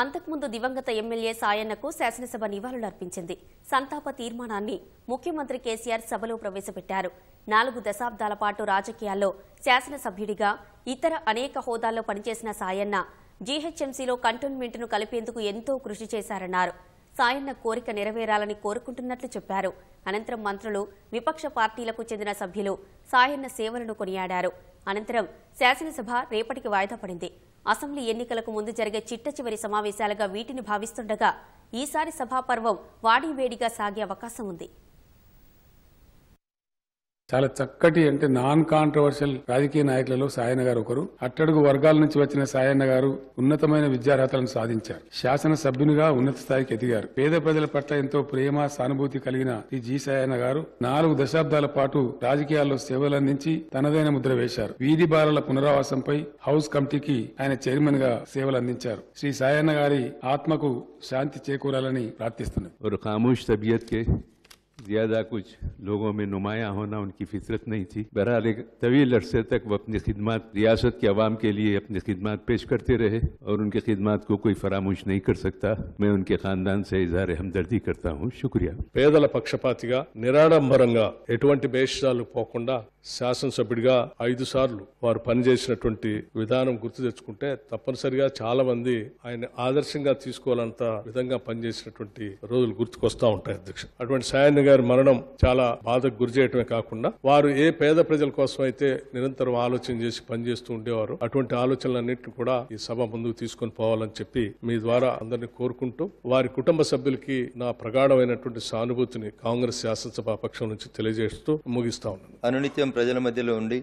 అంతకుముందు దివంగత ఎమ్మెల్యే సాయన్నకు శాసనసభ నివాళులర్పించింది సంతాప తీర్మానాన్ని ముఖ్యమంత్రి కేసీఆర్ సభలో ప్రవేశపెట్టారు నాలుగు దశాబ్దాల పాటు రాజకీయాల్లో శాసనసభ్యుడిగా ఇతర అనేక హోదాల్లో పనిచేసిన సాయన్న జీహెచ్ఎంసీలో కంటోన్మెంట్ను కలిపేందుకు ఎంతో కృషి చేశారన్నారు సాయన్న కోరిక నెరవేరాలని కోరుకుంటున్నట్లు చెప్పారు అనంతరం మంత్రులు విపక్ష పార్టీలకు చెందిన సభ్యులు సాయన్న సేవలను కొనియాడారు అనంతరం శాసనసభ రేపటికి వాయిదా పడింది అసెంబ్లీ ఎన్నికలకు ముందు జరిగే చిట్ట చివరి సమావేశాలుగా వీటిని భావిస్తుండగా ఈసారి సభాపర్వం వాడివేడిగా సాగే అవకాశం ఉంది చాలా చక్కటి అంటే నాన్ కాంట్రవర్షియల్ రాజకీయ నాయకులలో సాయన్న గారు ఒకరు అట్టడుగు వర్గాల నుంచి వచ్చిన సాయన్న గారు ఉన్నతమైన విద్యార్హతలను సాధించారు శాసన సభ్యునిగా ఉన్నత స్థాయికి ఎదిగారు పేద ప్రజల పట్ల ఎంతో ప్రేమ సానుభూతి కలిగిన ఈ జీ సాయన్న గారు నాలుగు దశాబ్దాల పాటు రాజకీయాల్లో సేవలందించి తనదైన ముద్ర వేశారు వీధి బాలల పునరావాసంపై హౌస్ కమిటీకి ఆయన చైర్మన్ గా సేవలు అందించారు శ్రీ సాయన్న గారి ఆత్మకు శాంతి చేకూరాలని ప్రార్థిస్తున్నారు ज्यादा कुछ लोगों में नुमाया होना उनकी फितरत नहीं थी बहरहाल एक तवील अरसे तक वह अपनी खिदमत रियासत के अवाम के लिए अपनी खिदमत पेश करते रहे और उनकी खिदमत को कोई फरामोश नहीं कर सकता मैं उनके खानदान से इजहार हमदर्दी करता हूँ शुक्रिया पेदल पक्षपाति निराडंबर వేషాలు పోకుండా శాసనసభ్యుడిగా ఐదు సార్లు వారు పనిచేసినటువంటి విధానం గుర్తు తెచ్చుకుంటే తప్పనిసరిగా చాలా మంది ఆయన ఆదర్శంగా తీసుకోవాలంత విధంగా పనిచేసినటువంటి రోజులు గారి మరణం చాలా బాధకు గురి చేయటమే కాకుండా వారు ఏ పేద ప్రజల కోసం అయితే నిరంతరం ఆలోచన చేసి పనిచేస్తూ ఉండేవారు అటువంటి ఆలోచనలన్నింటినీ కూడా ఈ సభ ముందుకు తీసుకొని పోవాలని చెప్పి మీ ద్వారా అందరినీ కోరుకుంటూ వారి కుటుంబ సభ్యులకి నా ప్రగాఢమైనటువంటి సానుభూతిని కాంగ్రెస్ శాసనసభ పక్షం నుంచి తెలియజేస్తూ ముగిస్తా ఉన్నాను అనునిత్యం ప్రజల మధ్యలో ఉండి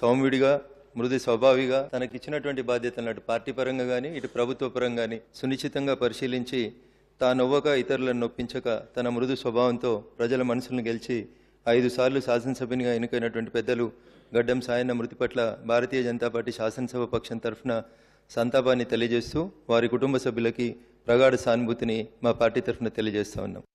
సౌమ్యుడిగా మృది స్వభావిగా తనకిచ్చినటువంటి అటు పార్టీ పరంగా కానీ ఇటు ప్రభుత్వ పరంగా కానీ సునిశ్చితంగా పరిశీలించి తానొవ్వక ఇతరులను నొప్పించక తన మృదు స్వభావంతో ప్రజల మనసులను గెలిచి ఐదు సార్లు శాసనసభ్యునిగా ఎన్నికైనటువంటి పెద్దలు గడ్డం సాయన్న మృతి పట్ల భారతీయ జనతా పార్టీ శాసనసభ పక్షం తరఫున సంతాపాన్ని తెలియజేస్తూ వారి కుటుంబ సభ్యులకి ప్రగాఢ సానుభూతిని మా పార్టీ తరఫున తెలియజేస్తూ ఉన్నాం